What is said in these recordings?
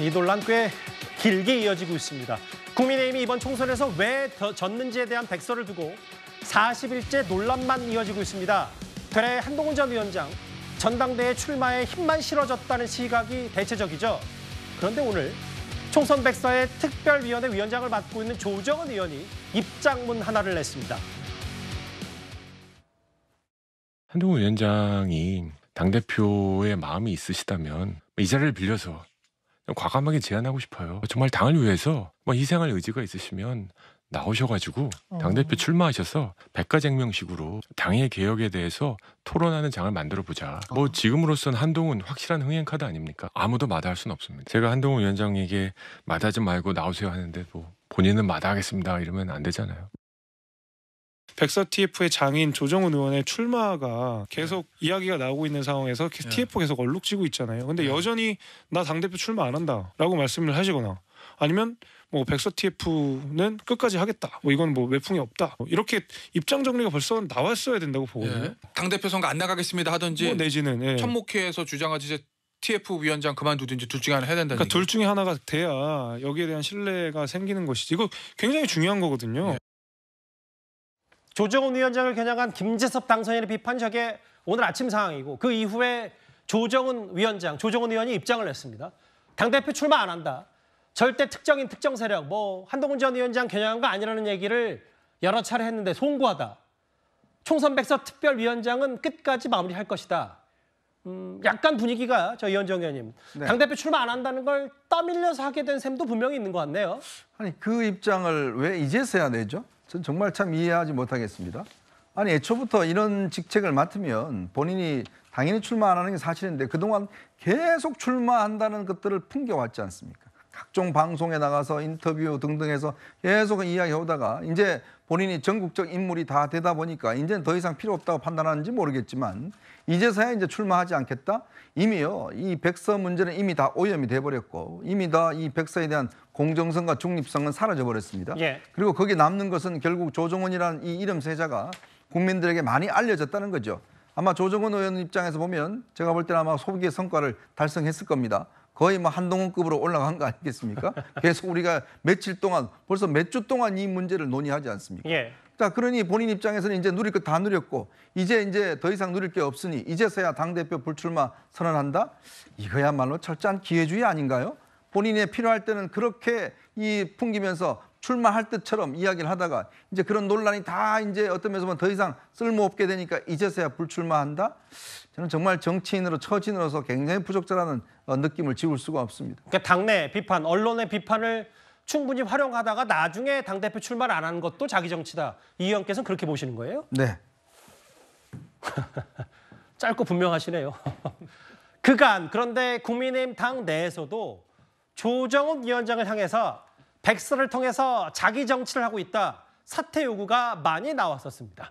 이 논란 꽤 길게 이어지고 있습니다. 국민의힘이 이번 총선에서 왜 더 졌는지에 대한 백서를 두고 40일째 논란만 이어지고 있습니다. 되레 한동훈 전 위원장, 전당대회 출마에 힘만 실어졌다는 시각이 대체적이죠. 그런데 오늘 총선 백서의 특별위원회 위원장을 맡고 있는 조정은 의원이 입장문 하나를 냈습니다. 한동훈 위원장이 당대표의 마음이 있으시다면 이 자리를 빌려서 과감하게 제안하고 싶어요. 정말 당을 위해서 뭐 희생할 의지가 있으시면 나오셔가지고 어. 당대표 출마하셔서 백가쟁명식으로 당의 개혁에 대해서 토론하는 장을 만들어 보자. 뭐 어. 지금으로선 한동훈 확실한 흥행 카드 아닙니까? 아무도 마다할 수는 없습니다. 제가 한동훈 위원장에게 마다하지 말고 나오세요 하는데 뭐 본인은 마다하겠습니다 이러면 안 되잖아요. 백서 TF의 장인 조정훈 의원의 출마가 계속 네. 이야기가 나오고 있는 상황에서 네. TF 계속 얼룩지고 있잖아요. 근데 네. 여전히 나 당대표 출마 안 한다라고 말씀을 하시거나 아니면 뭐 백서 TF는 끝까지 하겠다. 뭐 이건 뭐 외풍이 없다. 뭐 이렇게 입장 정리가 벌써 나왔어야 된다고 보거든요. 예. 네. 당 대표 선거 안 나가겠습니다 하든지 뭐 내지는 예. 천목회에서 주장하지 이제 TF 위원장 그만두든지 둘 중에 하나 해야 된다 그러니까 둘 중에 하나가 돼야 여기에 대한 신뢰가 생기는 것이지. 이거 굉장히 중요한 거거든요. 예. 조정훈 위원장을 겨냥한 김재섭 당선인의 비판 적게 오늘 아침 상황이고 그 이후에 조정훈 위원장, 조정훈 의원이 입장을 냈습니다. 당대표 출마 안 한다. 절대 특정인 특정 세력, 뭐 한동훈 전 위원장 겨냥한 거 아니라는 얘기를 여러 차례 했는데 송구하다. 총선 백서 특별위원장은 끝까지 마무리할 것이다. 음, 약간 분위기가 저 이현정 의원님 네. 당대표 출마 안 한다는 걸 떠밀려서 하게 된 셈도 분명히 있는 것 같네요. 아니 그 입장을 왜 이제서야 내죠? 전 정말 참 이해하지 못하겠습니다. 아니 애초부터 이런 직책을 맡으면 본인이 당연히 출마 안 하는 게 사실인데 그동안 계속 출마한다는 것들을 풍겨왔지 않습니까? 각종 방송에 나가서 인터뷰 등등 해서 계속 이야기하다가 이제 본인이 전국적 인물이 다 되다 보니까 이제는 더 이상 필요 없다고 판단하는지 모르겠지만 이제서야 이제 출마하지 않겠다? 이미요. 이 백서 문제는 이미 다 오염이 돼버렸고 이미 다 이 백서에 대한 공정성과 중립성은 사라져버렸습니다. 예. 그리고 거기 에 남는 것은 결국 조정원이라는 이 이름 세자가 국민들에게 많이 알려졌다는 거죠. 아마 조정원 의원 입장에서 보면 제가 볼 때는 아마 소비의 성과를 달성했을 겁니다. 거의 뭐 한동훈급으로 올라간 거 아니겠습니까? 계속 우리가 며칠 동안 벌써 몇 주 동안 이 문제를 논의하지 않습니까? 예. 자 그러니 본인 입장에서는 이제 누릴 거 다 누렸고 이제 이제 더 이상 누릴 게 없으니 이제서야 당 대표 불출마 선언한다 이거야말로 철저한 기회주의 아닌가요? 본인이 필요할 때는 그렇게 이 풍기면서 출마할 때처럼 이야기를 하다가 이제 그런 논란이 다 이제 어떤 면에서 보더 이상 쓸모없게 되니까 이제서야 불출마한다? 저는 정말 정치인으로 처진으로서 굉장히 부적절한 어, 느낌을 지울 수가 없습니다. 그러니까 당내 비판, 언론의 비판을 충분히 활용하다가 나중에 당대표 출마를 안 하는 것도 자기 정치다. 이 의원께서는 그렇게 보시는 거예요? 네. 짧고 분명하시네요. 그간 그런데 국민의힘 당 내에서도 조정욱 위원장을 향해서 백서를 통해서 자기 정치를 하고 있다 사퇴 요구가 많이 나왔었습니다.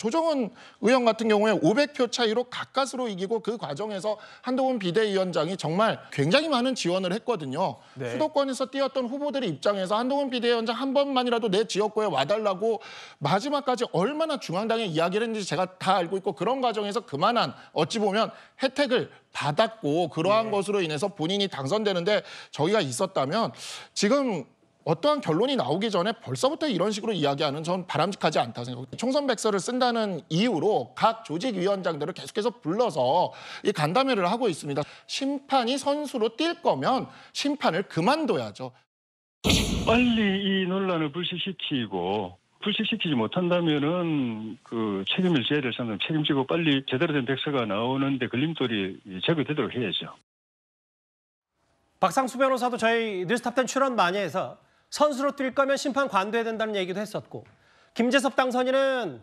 조정은 의원 같은 경우에 500표 차이로 가까스로 이기고 그 과정에서 한동훈 비대위원장이 정말 굉장히 많은 지원을 했거든요. 네. 수도권에서 뛰었던 후보들의 입장에서 한동훈 비대위원장 한 번만이라도 내 지역구에 와달라고 마지막까지 얼마나 중앙당에 이야기를 했는지 제가 다 알고 있고 그런 과정에서 그만한 어찌 보면 혜택을 받았고 그러한 네. 것으로 인해서 본인이 당선되는데 저희가 있었다면 지금 어떠한 결론이 나오기 전에 벌써부터 이런 식으로 이야기하는 전 바람직하지 않다 생각합니다. 총선 백서를 쓴다는 이유로 각 조직위원장들을 계속해서 불러서 이 간담회를 하고 있습니다. 심판이 선수로 뛸 거면 심판을 그만둬야죠. 빨리 이 논란을 불식시키고 불식시키지 못한다면은 그 책임을 져야 될 사람은 책임지고 빨리 제대로 된 백서가 나오는데 걸림돌이 제거되도록 해야죠. 박상수 변호사도 저희 뉴스탑1 출연 많이 해서 선수로 뛸 거면 심판 관둬야 된다는 얘기도 했었고 김재섭 당선인은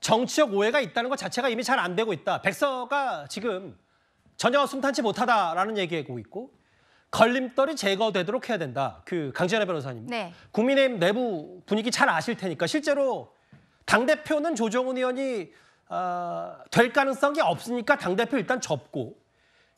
정치적 오해가 있다는 것 자체가 이미 잘 안 되고 있다. 백서가 지금 전혀 숨탄치 못하다라는 얘기하고 있고 걸림돌이 제거되도록 해야 된다. 그 강지연의 변호사님. 네. 국민의힘 내부 분위기 잘 아실 테니까 실제로 당 대표는 조정훈 의원이 어, 될 가능성이 없으니까 당 대표 일단 접고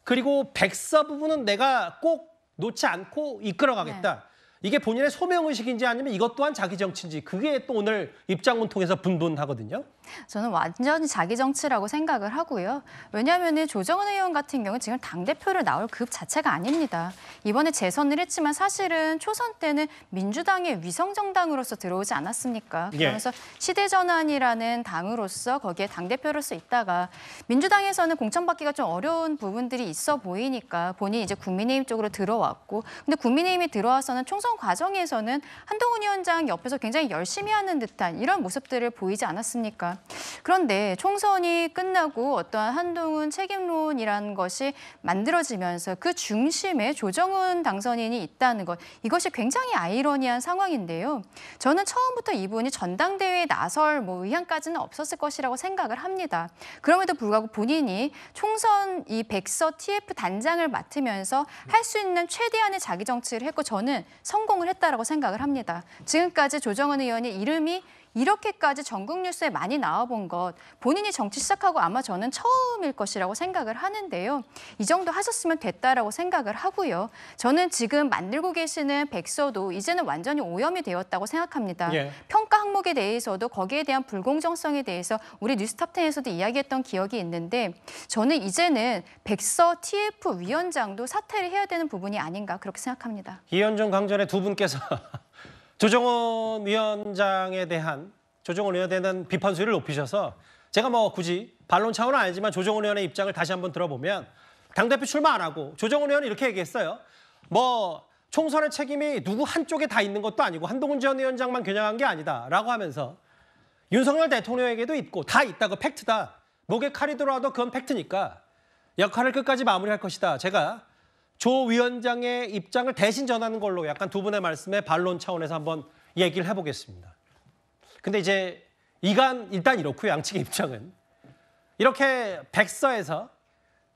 그리고 백서 부분은 내가 꼭 놓지 않고 이끌어가겠다. 네. 이게 본인의 소명의식인지 아니면 이것 또한 자기 정치인지 그게 또 오늘 입장문 통해서 분분하거든요. 저는 완전히 자기 정치라고 생각을 하고요. 왜냐하면 조정은 의원 같은 경우는 지금 당대표를 나올 급 자체가 아닙니다. 이번에 재선을 했지만 사실은 초선 때는 민주당의 위성정당으로서 들어오지 않았습니까? 예. 그러면서 시대전환이라는 당으로서 거기에 당대표로서 있다가 민주당에서는 공천받기가 좀 어려운 부분들이 있어 보이니까 본인이 이제 국민의힘 쪽으로 들어왔고 근데 국민의힘이 들어와서는 총선 과정에서는 한동훈 위원장 옆에서 굉장히 열심히 하는 듯한 이런 모습들을 보이지 않았습니까? 그런데 총선이 끝나고 어떠한 한동훈 책임론이라는 것이 만들어지면서 그 중심에 조정훈 당선인이 있다는 것 이것이 굉장히 아이러니한 상황인데요. 저는 처음부터 이분이 전당대회에 나설 뭐 의향까지는 없었을 것이라고 생각을 합니다. 그럼에도 불구하고 본인이 총선 이 백서 TF 단장을 맡으면서 할 수 있는 최대한의 자기 정치를 했고 저는 성공을 했다라고 생각을 합니다. 지금까지 조정은 의원의 이름이 이렇게까지 전국 뉴스에 많이 나와본 것 본인이 정치 시작하고 아마 저는 처음일 것이라고 생각을 하는데요. 이 정도 하셨으면 됐다라고 생각을 하고요. 저는 지금 만들고 계시는 백서도 이제는 완전히 오염이 되었다고 생각합니다. 예. 평가 항목에 대해서도 거기에 대한 불공정성에 대해서 우리 뉴스탑텐에서도 이야기했던 기억이 있는데 저는 이제는 백서 TF 위원장도 사퇴를 해야 되는 부분이 아닌가 그렇게 생각합니다. 이현종 강전의 두 분께서 조정원 위원장에 대한 조정원 의원에 대한 비판 수위를 높이셔서 제가 뭐 굳이 반론 차원은 아니지만 조정원 의원의 입장을 다시 한번 들어보면 당대표 출마 안 하고 조정원 의원이 이렇게 얘기했어요. 뭐 총선의 책임이 누구 한쪽에 다 있는 것도 아니고 한동훈 전 위원장만 겨냥한 게 아니다라고 하면서 윤석열 대통령에게도 있고 다 있다 그 팩트다. 목에 칼이 들어와도 그건 팩트니까 역할을 끝까지 마무리할 것이다. 제가 조 위원장의 입장을 대신 전하는 걸로 약간 두 분의 말씀에 반론 차원에서 한번 얘기를 해보겠습니다. 근데 이제 이간 일단 이렇고 양측의 입장은 이렇게 백서에서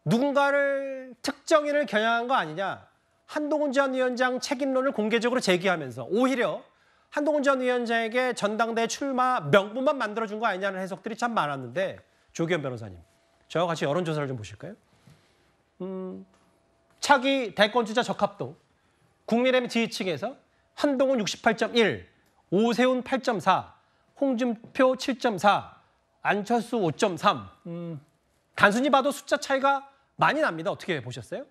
누군가를 특정인을 겨냥한 거 아니냐 한동훈 전 위원장 책임론을 공개적으로 제기하면서 오히려 한동훈 전 위원장에게 전당대 출마 명분만 만들어준 거 아니냐는 해석들이 참 많았는데 조기현 변호사님 저와 같이 여론조사를 좀 보실까요? 음, 차기 대권주자 적합도 국민의힘 지지층에서 한동훈 68.1, 오세훈 8.4, 홍준표 7.4, 안철수 5.3. 음, 단순히 봐도 숫자 차이가 많이 납니다. 어떻게 보셨어요?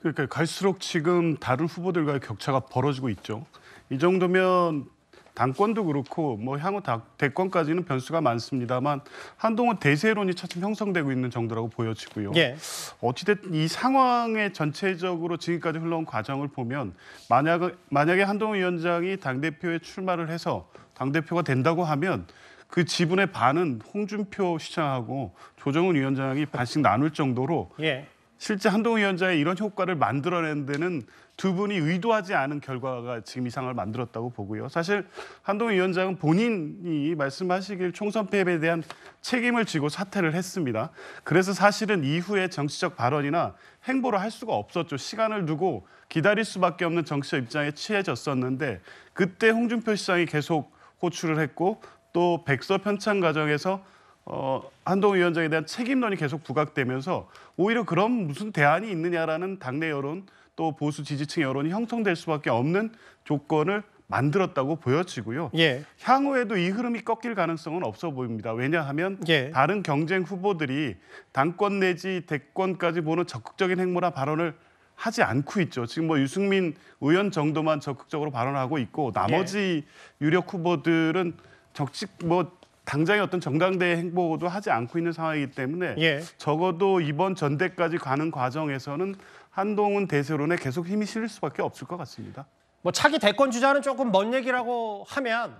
그러니까 갈수록 지금 다른 후보들과의 격차가 벌어지고 있죠. 이 정도면 당권도 그렇고 뭐 향후 대권까지는 변수가 많습니다만 한동훈 대세론이 차츰 형성되고 있는 정도라고 보여지고요. 예. 어찌됐든 이 상황의 전체적으로 지금까지 흘러온 과정을 보면 만약 만약에 한동훈 위원장이 당 대표에 출마를 해서 당 대표가 된다고 하면 그 지분의 반은 홍준표 시장하고 조정훈 위원장이 반씩 나눌 정도로 예. 실제 한동훈 위원장의 이런 효과를 만들어낸 데는 두 분이 의도하지 않은 결과가 지금 이상을 만들었다고 보고요. 사실 한동훈 위원장은 본인이 말씀하시길 총선 패배에 대한 책임을 지고 사퇴를 했습니다. 그래서 사실은 이후에 정치적 발언이나 행보를 할 수가 없었죠. 시간을 두고 기다릴 수밖에 없는 정치적 입장에 취해졌었는데 그때 홍준표 시장이 계속 호출을 했고 또 백서 편찬 과정에서 어, 한동훈 위원장에 대한 책임론이 계속 부각되면서 오히려 그럼 무슨 대안이 있느냐라는 당내 여론 또 보수 지지층 여론이 형성될 수밖에 없는 조건을 만들었다고 보여지고요. 예. 향후에도 이 흐름이 꺾일 가능성은 없어 보입니다. 왜냐하면 예. 다른 경쟁 후보들이 당권 내지 대권까지 보는 적극적인 행보나 발언을 하지 않고 있죠. 지금 뭐 유승민 의원 정도만 적극적으로 발언하고 있고 나머지 예. 유력 후보들은 적직뭐 당장의 어떤 정당대의 행보도 하지 않고 있는 상황이기 때문에 예. 적어도 이번 전대까지 가는 과정에서는 한동훈 대세론에 계속 힘이 실릴 수밖에 없을 것 같습니다. 뭐 차기 대권 주자는 조금 먼 얘기라고 하면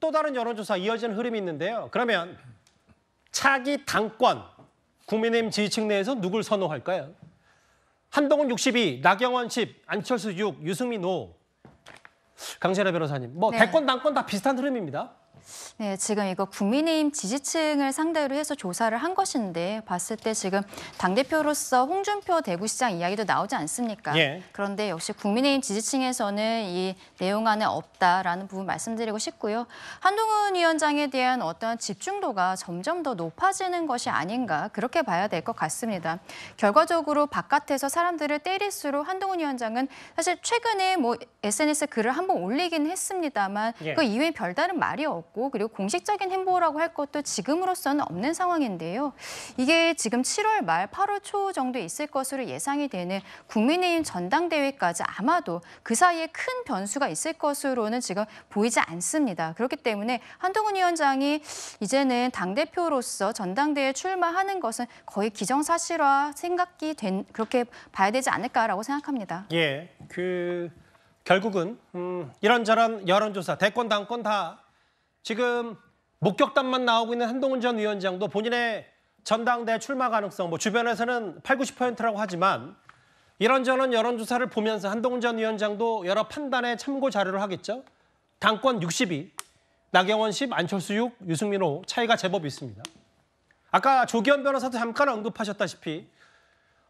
또 다른 여론조사 이어지 흐름이 있는데요. 그러면 차기 당권 국민의힘 지지층 내에서 누굴 선호할까요? 한동훈 62, 나경원 10, 안철수 6, 유승민 5. 강재라 변호사님, 뭐 네. 대권 당권 다 비슷한 흐름입니다. 네, 지금 이거 국민의힘 지지층을 상대로 해서 조사를 한 것인데 봤을 때 지금 당대표로서 홍준표 대구시장 이야기도 나오지 않습니까? 예. 그런데 역시 국민의힘 지지층에서는 이 내용 안에 없다라는 부분 말씀드리고 싶고요. 한동훈 위원장에 대한 어떤 집중도가 점점 더 높아지는 것이 아닌가 그렇게 봐야 될 것 같습니다. 결과적으로 바깥에서 사람들을 때릴수록 한동훈 위원장은 사실 최근에 뭐 SNS 글을 한번 올리긴 했습니다만 예. 그 이후에 별다른 말이 없고 있고 그리고 공식적인 행보라고 할 것도 지금으로서는 없는 상황인데요. 이게 지금 7월 말 8월 초 정도 있을 것으로 예상이 되는 국민의힘 전당대회까지 아마도 그 사이에 큰 변수가 있을 것으로는 지금 보이지 않습니다. 그렇기 때문에 한동훈 위원장이 이제는 당대표로서 전당대회 출마하는 것은 거의 기정사실화 생각이 된 그렇게 봐야 되지 않을까라고 생각합니다. 예, 그 결국은 음, 이런저런 여론조사, 대권, 당권 다 지금 목격담만 나오고 있는 한동훈 전 위원장도 본인의 전당대 출마 가능성, 뭐 주변에서는 8, 90%라고 하지만 이런저런 여론조사를 보면서 한동훈 전 위원장도 여러 판단에 참고 자료를 하겠죠. 당권 6 0위 나경원 10, 안철수 6, 유승민 5 차이가 제법 있습니다. 아까 조기현 변호사도 잠깐 언급하셨다시피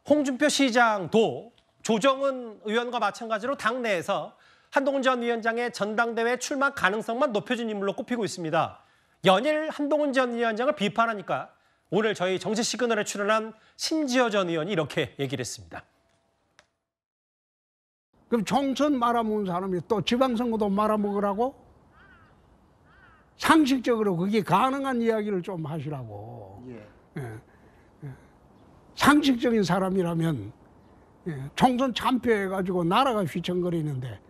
홍준표 시장도 조정은 의원과 마찬가지로 당내에서 한동훈 전 위원장의 전당대회 출마 가능성만 높여준 인물로 꼽히고 있습니다. 연일 한동훈 전 위원장을 비판하니까 오늘 저희 정치 시그널에 출연한 심지어 전 의원이 이렇게 얘기를 했습니다. 그럼 정선 말아먹은 사람이 또 지방선거도 말아먹으라고? 상식적으로 그게 가능한 이야기를 좀 하시라고. 예. 예. 예. 상식적인 사람이라면 예. 총선 참패해가지고 나라가 휘청거리는데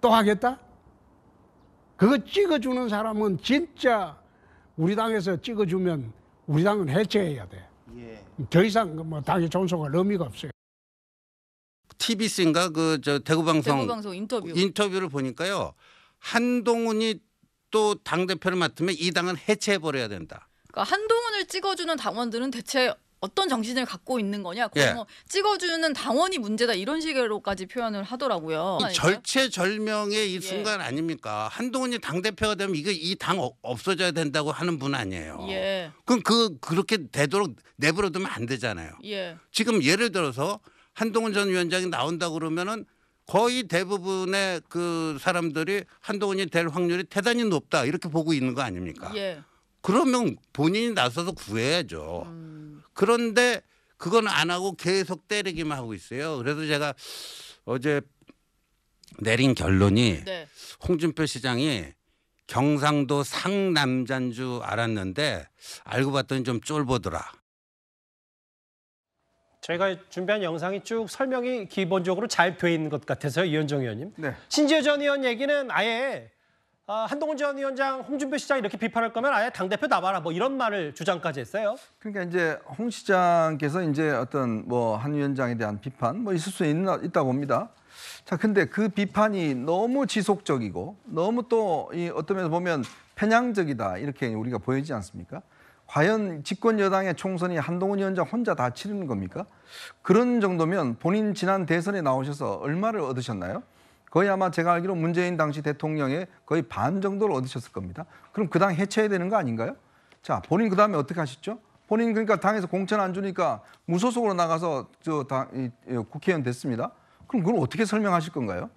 또 하겠다? 그거 찍어주는 사람은 진짜 우리 당에서 찍어주면 우리 당은 해체해야 돼. 예. 더 이상 그 뭐 당의 존속할 의미가 없어요. TBC인가 그저 대구방송 인터뷰. 인터뷰를 보니까요 한동훈이 또 당 대표를 맡으면 이 당은 해체해 버려야 된다. 그러니까 한동훈을 찍어주는 당원들은 대체 어떤 정신을 갖고 있는 거냐 그거 예. 뭐 찍어주는 당원이 문제다 이런 식으로까지 표현을 하더라고요. 절체절명의 이 예. 순간 아닙니까? 한동훈이 당 대표가 되면 이거 이 당 없어져야 된다고 하는 분 아니에요. 예. 그럼 그 그렇게 되도록 내버려 두면 안 되잖아요. 예. 지금 예를 들어서 한동훈 전 위원장이 나온다 그러면은 거의 대부분의 그 사람들이 한동훈이 될 확률이 대단히 높다 이렇게 보고 있는 거 아닙니까? 예. 그러면 본인이 나서서 구해야죠. 음. 그런데 그건 안 하고 계속 때리기만 하고 있어요. 그래서 제가 어제 내린 결론이 네. 홍준표 시장이 경상도 상남잔인줄 알았는데 알고 봤더니 좀 쫄보더라. 저희가 준비한 영상이 쭉 설명이 기본적으로 잘돼 있는 것 같아서요, 이현정 의원님. 네. 신지호 전 의원 얘기는 아예 아, 한동훈 전 위원장, 홍준표 시장 이렇게 비판할 거면 아예 당 대표 나와라 뭐 이런 말을 주장까지 했어요. 그러니까 이제 홍 시장께서 이제 어떤 뭐 한 위원장에 대한 비판 뭐 있을 수 있나 있다 봅니다. 자, 근데 그 비판이 너무 지속적이고 너무 또 이 어떤 면에서 보면 편향적이다 이렇게 우리가 보이지 않습니까? 과연 집권 여당의 총선이 한동훈 위원장 혼자 다 치르는 겁니까? 그런 정도면 본인 지난 대선에 나오셔서 얼마를 얻으셨나요? 거의 아마 제가 알기로 문재인 당시 대통령의 거의 반 정도를 얻으셨을 겁니다. 그럼 그 당 해체해야 되는 거 아닌가요? 자, 본인 그 다음에 어떻게 하셨죠? 본인 그러니까 당에서 공천 안 주니까 무소속으로 나가서 저 당, 국회의원 됐습니다. 그럼 그걸 어떻게 설명하실 건가요?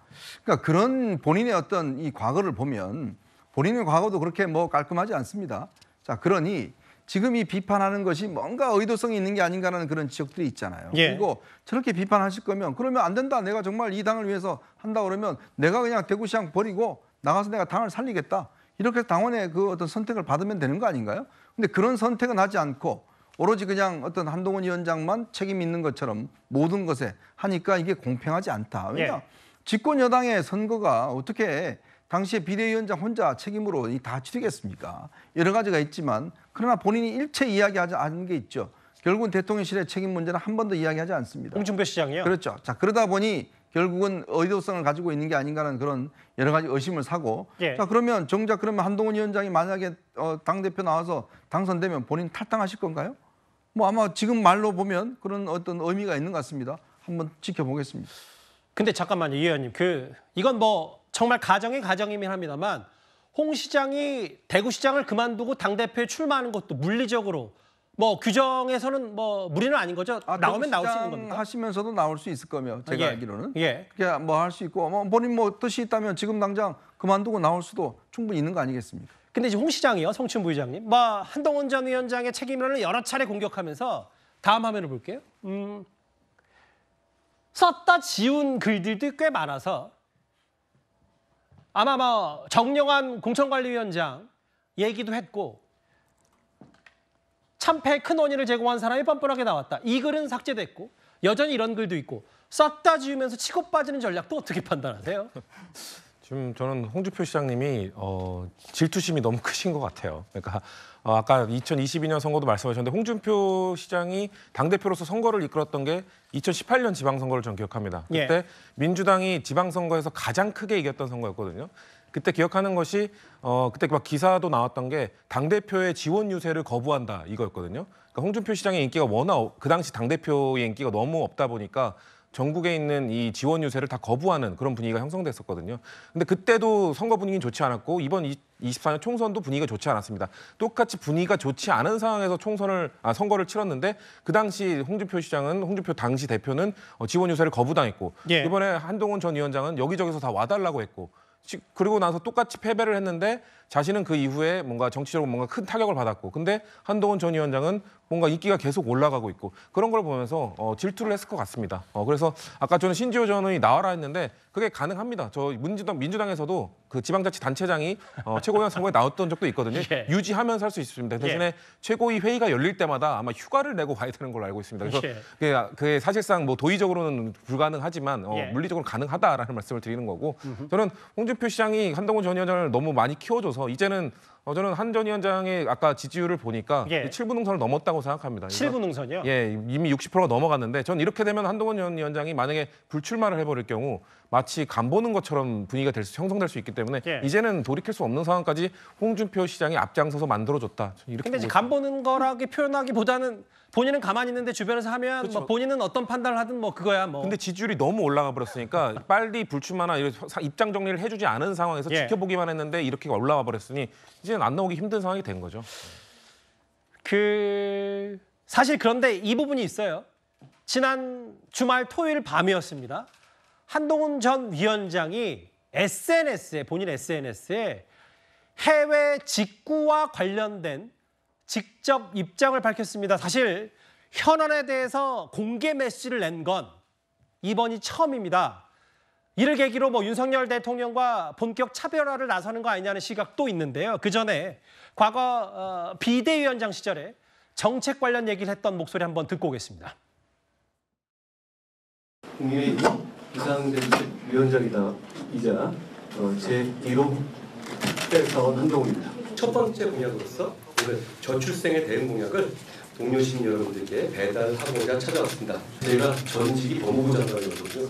그러니까 그런 본인의 어떤 이 과거를 보면 본인의 과거도 그렇게 뭐 깔끔하지 않습니다. 자, 그러니 지금 이 비판하는 것이 뭔가 의도성이 있는 게 아닌가라는 그런 지적들이 있잖아요. 예. 그리고 저렇게 비판하실 거면 그러면 안 된다. 내가 정말 이 당을 위해서 한다 그러면 내가 그냥 대구시장 버리고 나가서 내가 당을 살리겠다. 이렇게 당원의 그 어떤 선택을 받으면 되는 거 아닌가요? 근데 그런 선택은 하지 않고 오로지 그냥 어떤 한동훈 위원장만 책임 있는 것처럼 모든 것에 하니까 이게 공평하지 않다. 예. 왜냐? 예. 집권 여당의 선거가 어떻게 당시에 비대위원장 혼자 책임으로 다 치르겠습니까? 여러 가지가 있지만 그러나 본인이 일체 이야기하지 않은 게 있죠. 결국은 대통령실의 책임 문제는 한 번도 이야기하지 않습니다. 홍준표 시장이요? 그렇죠. 자 그러다 보니 결국은 의도성을 가지고 있는 게 아닌가라는 그런 여러 가지 의심을 사고 예. 자 그러면 정작 그러면 한동훈 위원장이 만약에 어, 당 대표 나와서 당선되면 본인 탈당하실 건가요? 뭐 아마 지금 말로 보면 그런 어떤 의미가 있는 것 같습니다. 한번 지켜보겠습니다. 근데 잠깐만요, 이 의원님. 그 이건 뭐 정말 가정의 가정이긴 합니다만 홍 시장이 대구시장을 그만두고 당대표에 출마하는 것도 물리적으로 뭐 규정에서는 뭐 무리는 아닌 거죠. 아, 나오면 나올 수 있는 겁니다. 하시면서도 나올 수 있을 거며 제가 예. 알기로는. 예. 그게 뭐할 수 있고 뭐 본인 뭐 뜻이 있다면 지금 당장 그만두고 나올 수도 충분히 있는 거 아니겠습니까? 근데 이제 홍 시장이요, 성춘 부의장님, 뭐 한동훈 전 위원장의 책임론을 여러 차례 공격하면서 다음 화면을 볼게요. 음, 썼다 지운 글들도 꽤 많아서 아마 뭐 정영환 공천관리위원장 얘기도 했고 참패큰 원인을 제공한 사람이 뻔뻔하게 나왔다. 이 글은 삭제됐고 여전히 이런 글도 있고 썼다 지우면서 치고 빠지는 전략도 어떻게 판단하세요? 지금 저는 홍준표 시장님이 어, 질투심이 너무 크신 것 같아요. 그러니까 어, 아까 2022년 선거도 말씀하셨는데 홍준표 시장이 당 대표로서 선거를 이끌었던 게 2018년 지방선거를 전 기억합니다. 예. 그때 예. 민주당이 지방선거에서 가장 크게 이겼던 선거였거든요. 그때 기억하는 것이 어 그때 막 기사도 나왔던 게 당 대표의 지원 유세를 거부한다 이거였거든요. 그러니까 홍준표 시장의 인기가 워낙 그 당시 당 대표의 인기가 너무 없다 보니까 전국에 있는 이 지원 유세를 다 거부하는 그런 분위기가 형성됐었거든요. 근데 그때도 선거 분위기는 좋지 않았고 이번 24년 총선도 분위기가 좋지 않았습니다. 똑같이 분위기가 좋지 않은 상황에서 총선을 아, 선거를 치렀는데 그 당시 홍준표 시장은 홍준표 당시 대표는 어, 지원 유세를 거부당했고 예. 이번에 한동훈 전 위원장은 여기저기서 다 와달라고 했고 그리고 나서 똑같이 패배를 했는데 자신은 그 이후에 뭔가 정치적으로 뭔가 큰 타격을 받았고 근데 한동훈 전 위원장은 뭔가 인기가 계속 올라가고 있고 그런 걸 보면서 어, 질투를 했을 것 같습니다. 어, 그래서 아까 저는 신지호 전 의원이 나와라 했는데 그게 가능합니다. 저 민주당 민주당에서도 그 지방자치단체장이 어, 최고위원 선거에 나왔던 적도 있거든요. 예. 유지하면서 할 수 있습니다. 예. 대신에 예. 최고위 회의가 열릴 때마다 아마 휴가를 내고 와야 되는 걸로 알고 있습니다. 그래서 예. 그게, 그게 사실상 뭐 도의적으로는 불가능하지만 어, 예. 물리적으로 가능하다라는 말씀을 드리는 거고 음흠. 저는 홍준표 시장이 한동훈 전 위원장을 너무 많이 키워줘서 나오서 이제는 어, 저는 한 전 위원장의 아까 지지율을 보니까 예. 7분 농선을 넘었다고 생각합니다. 7분 농선이요? 예, 이미 60%가 넘어갔는데 전 이렇게 되면 한동훈 위원장이 만약에 불출마를 해버릴 경우 마치 간 보는 것처럼 분위기가 될 수, 형성될 수 있기 때문에 예. 이제는 돌이킬 수 없는 상황까지 홍준표 시장이 앞장서서 만들어줬다. 이렇게 근데 간 보는 거라기 표현하기보다는 본인은 가만히 있는데 주변에서 하면 뭐 그렇죠. 뭐 본인은 어떤 판단을 하든 뭐 그거야 뭐. 근데 지지율이 너무 올라가 버렸으니까 빨리 불출마나 입장 정리를 해주지 않은 상황에서 예. 지켜보기만 했는데 이렇게 올라와 버렸으니 이제는 안 나오기 힘든 상황이 된 거죠. 그 사실 그런데 이 부분이 있어요. 지난 주말 토요일 밤이었습니다. 한동훈 전 위원장이 SNS에 본인 SNS에 해외 직구와 관련된 직접 입장을 밝혔습니다. 사실 현안에 대해서 공개 메시지를 낸 건 이번이 처음입니다. 이를 계기로 뭐 윤석열 대통령과 본격 차별화를 나서는 거 아니냐는 시각도 있는데요. 그 전에 과거 어, 비대위원장 시절에 정책 관련 얘기를 했던 목소리 한번 듣고 오겠습니다. 국민의 비상대책위원장이자제 어, 1호 특별 한동훈입니다. 첫 번째 분야로서 저출생의 대응 공약을 동료 시민 여러분들께 배달하고자 찾아왔습니다. 제가 전직이 법무부 장관이거든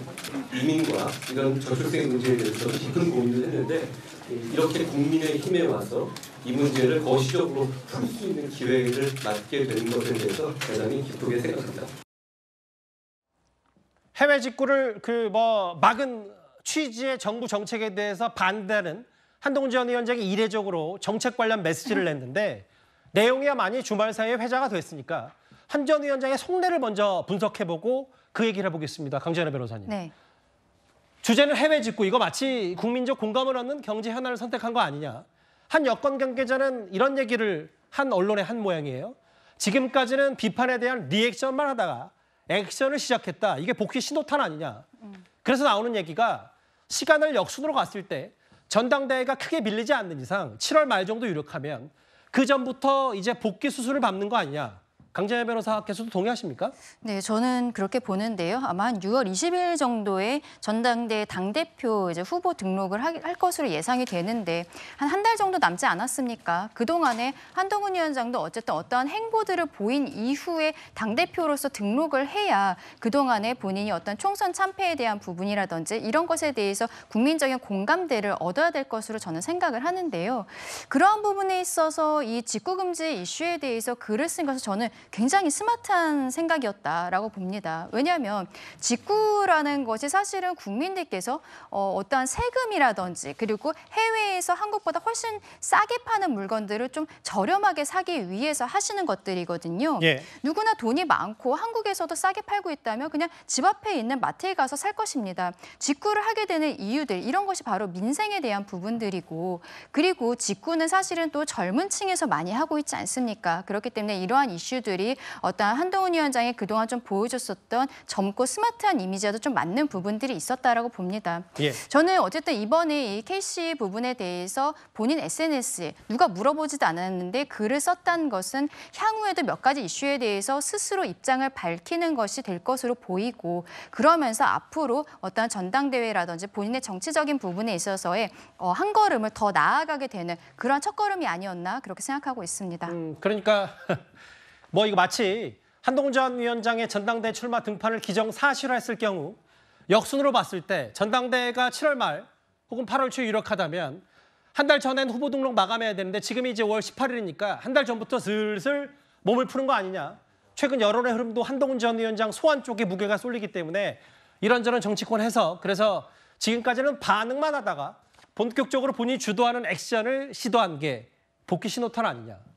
이민과 이런 저출생 문제에 대해서 깊은 고민을 했는데 이렇게 국민의 힘에 와서 이 문제를 거시적으로 풀수 있는 기회를 맞게 된 것에 대해서 대단히 기쁘게 생각합니다. 해외 직구를 그 뭐 막은 취지의 정부 정책에 대해서 반대는 한동훈 전 위원장이 이례적으로 정책 관련 메시지를 냈는데 내용이야만이 주말 사이에 회자가 됐으니까 한 전 위원장의 속내를 먼저 분석해보고 그 얘기를 해보겠습니다. 강재현 변호사님. 네. 주제는 해외 직구 이거 마치 국민적 공감을 얻는 경제 현안을 선택한 거 아니냐. 한 여권 경계자는 이런 얘기를 한 언론의 한 모양이에요. 지금까지는 비판에 대한 리액션만 하다가 액션을 시작했다. 이게 복귀 신호탄 아니냐. 그래서 나오는 얘기가 시간을 역순으로 갔을 때 전당대회가 크게 밀리지 않는 이상 7월 말 정도 유력하면 그 전부터 이제 복귀 수술을 받는거 아니냐. 강재현 변호사께서도 동의하십니까? 네, 저는 그렇게 보는데요. 아마 한 6월 20일 정도에 전당대 당대표 이제 후보 등록을 할 것으로 예상이 되는데 한 한 달 정도 남지 않았습니까? 그동안에 한동훈 위원장도 어쨌든 어떠한 행보들을 보인 이후에 당대표로서 등록을 해야 그동안에 본인이 어떤 총선 참패에 대한 부분이라든지 이런 것에 대해서 국민적인 공감대를 얻어야 될 것으로 저는 생각을 하는데요. 그러한 부분에 있어서 이 직구금지 이슈에 대해서 글을 쓴 것은 저는 굉장히 스마트한 생각이었다라고 봅니다. 왜냐하면 직구라는 것이 사실은 국민들께서 어, 어떠한 세금이라든지 그리고 해외에서 한국보다 훨씬 싸게 파는 물건들을 좀 저렴하게 사기 위해서 하시는 것들이거든요. 예. 누구나 돈이 많고 한국에서도 싸게 팔고 있다면 그냥 집 앞에 있는 마트에 가서 살 것입니다. 직구를 하게 되는 이유들 이런 것이 바로 민생에 대한 부분들이고 그리고 직구는 사실은 또 젊은 층에서 많이 하고 있지 않습니까? 그렇기 때문에 이러한 이슈들 선수들이 어떤 한동훈 위원장이 그동안 좀 보여줬었던 젊고 스마트한 이미지와도 좀 맞는 부분들이 있었다라고 봅니다. 예. 저는 어쨌든 이번에 이 KC 부분에 대해서 본인 SNS에 누가 물어보지도 않았는데 글을 썼다는 것은 향후에도 몇 가지 이슈에 대해서 스스로 입장을 밝히는 것이 될 것으로 보이고 그러면서 앞으로 어떤 전당대회라든지 본인의 정치적인 부분에 있어서의 어, 한 걸음을 더 나아가게 되는 그런 첫걸음이 아니었나 그렇게 생각하고 있습니다. 음, 그러니까 뭐 이거 마치 한동훈 전 위원장의 전당대 출마 등판을 기정사실화했을 경우 역순으로 봤을 때 전당대회가 7월 말 혹은 8월 초에 유력하다면 한 달 전엔 후보 등록 마감해야 되는데 지금이 이제 5월 18일이니까 한 달 전부터 슬슬 몸을 푸는 거 아니냐. 최근 여론의 흐름도 한동훈 전 위원장 소환 쪽에 무게가 쏠리기 때문에 이런저런 정치권 해서 그래서 지금까지는 반응만 하다가 본격적으로 본인이 주도하는 액션을 시도한 게 복귀 신호탄 아니냐.